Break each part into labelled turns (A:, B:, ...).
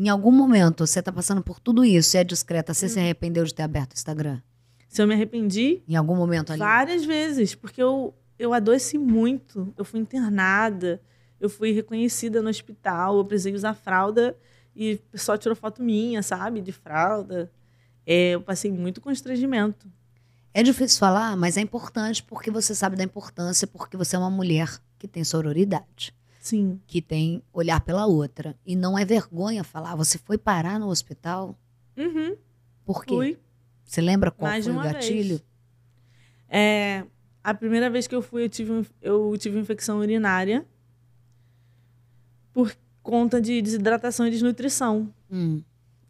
A: Em algum momento você está passando por tudo isso e é discreta, você hum. se arrependeu de ter aberto o Instagram?
B: Se eu me arrependi.
A: Em algum momento ali? Várias
B: vezes, porque eu, eu adoeci muito. Eu fui internada, eu fui reconhecida no hospital, eu precisei usar fralda e
A: o pessoal tirou foto minha, sabe, de fralda. É, eu passei muito constrangimento. É difícil falar, mas é importante porque você sabe da importância, porque você é uma mulher que tem sororidade. Sim. Que tem olhar pela outra. E não é vergonha falar, você foi parar no hospital? Uhum. Por quê? Fui. Você lembra qual Mais foi o gatilho? Vez.
B: É, a primeira vez que eu fui, eu tive, eu tive infecção urinária por conta de desidratação e desnutrição. Hum.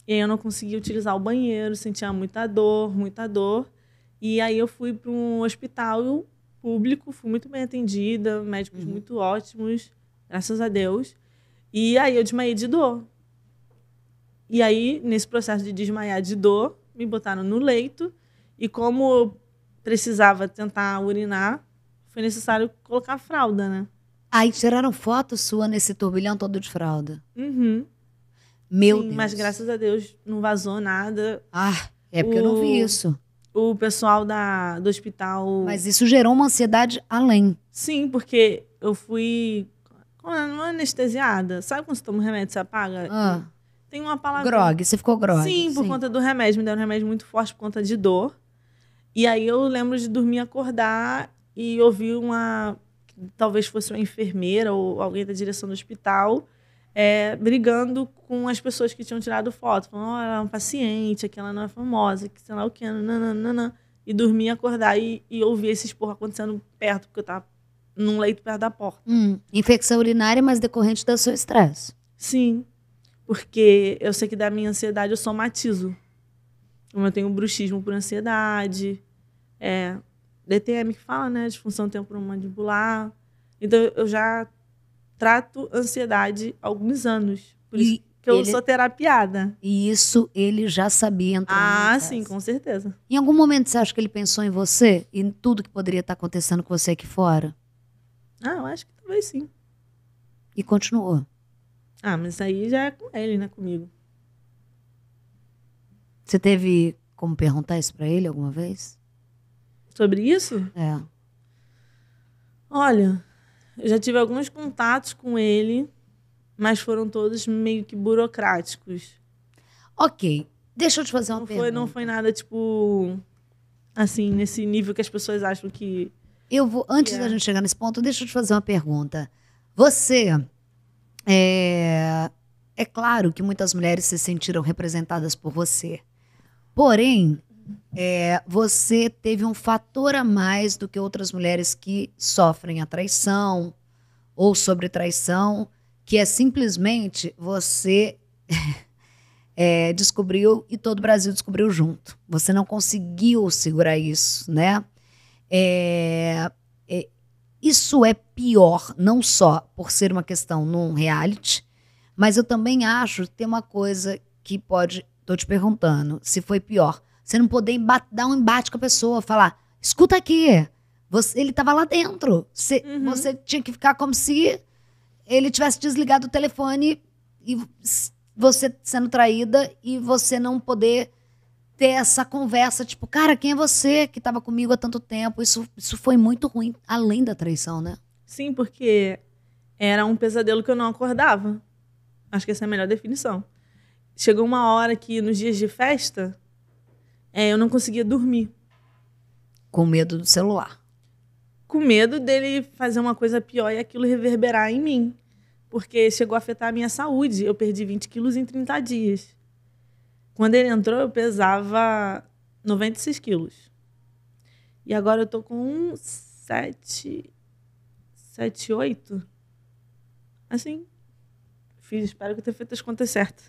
B: E aí eu não conseguia utilizar o banheiro, sentia muita dor, muita dor. E aí eu fui para um hospital público, fui muito bem atendida, médicos uhum. muito ótimos graças a Deus. E aí eu desmaiei de dor. E aí, nesse processo de desmaiar de dor, me botaram no leito. E como eu precisava tentar urinar, foi necessário colocar fralda, né?
A: Aí tiraram foto sua nesse turbilhão todo de fralda. Uhum. Meu Sim, Deus. Mas graças
B: a Deus não vazou nada.
A: Ah, é porque o, eu não vi isso.
B: O pessoal da, do hospital. Mas isso gerou
A: uma ansiedade além.
B: Sim, porque eu fui não anestesiada? Sabe quando você toma um remédio e você apaga? Ah. Tem uma palavra. Grog, você ficou grog. Sim, por Sim. conta do remédio. Me deram um remédio muito forte por conta de dor. E aí eu lembro de dormir, acordar e ouvir uma. Talvez fosse uma enfermeira ou alguém da direção do hospital é, brigando com as pessoas que tinham tirado foto. Falando, oh, ela é um paciente, aquela não é famosa, que sei lá o que, nananana. E dormir, acordar e, e ouvir esse esporro acontecendo perto, porque eu tava num leito perto da porta.
A: Hum, infecção urinária, mas decorrente do seu estresse. Sim, porque
B: eu sei que da minha ansiedade eu somatizo. Como eu tenho bruxismo por ansiedade, é, DTM que fala, né? Disfunção temporomandibular. Então eu já trato ansiedade há alguns anos. Por e isso que eu sou
A: terapiada. E isso ele já sabia entrar. Ah, sim,
B: com certeza.
A: Em algum momento você acha que ele pensou em você? E em tudo que poderia estar acontecendo com você aqui fora?
B: acho que talvez sim.
A: E continuou?
B: Ah, mas aí já é com ele, né? Comigo.
A: Você teve como perguntar isso para ele alguma vez? Sobre isso? É. Olha,
B: eu já tive alguns contatos com ele, mas foram todos meio que burocráticos. Ok. Deixa eu te fazer uma não pergunta. Foi, não foi nada, tipo, assim, nesse nível que as pessoas acham que
A: eu vou, antes da gente chegar nesse ponto, deixa eu te fazer uma pergunta. Você é, é claro que muitas mulheres se sentiram representadas por você. Porém, é, você teve um fator a mais do que outras mulheres que sofrem a traição ou sobre traição, que é simplesmente você é, descobriu e todo o Brasil descobriu junto. Você não conseguiu segurar isso, né? É, é, isso é pior, não só por ser uma questão num reality, mas eu também acho que tem uma coisa que pode. Estou te perguntando se foi pior. Você não poder dar um embate com a pessoa, falar: escuta aqui, você, ele estava lá dentro. Você, uhum. você tinha que ficar como se ele tivesse desligado o telefone e você sendo traída e você não poder ter essa conversa, tipo, cara, quem é você que estava comigo há tanto tempo? Isso, isso foi muito ruim, além da traição, né? Sim,
B: porque era um pesadelo que eu não acordava. Acho que essa é a melhor definição. Chegou uma hora que, nos dias de festa, é, eu não conseguia dormir.
A: Com medo do celular.
B: Com medo dele fazer uma coisa pior e aquilo reverberar em mim. Porque chegou a afetar a minha saúde. Eu perdi 20 quilos em 30 dias. Quando ele entrou, eu pesava 96 quilos. E agora eu tô com um 7, 7, 8. Assim. Fiz, espero que eu tenha feito as contas certas.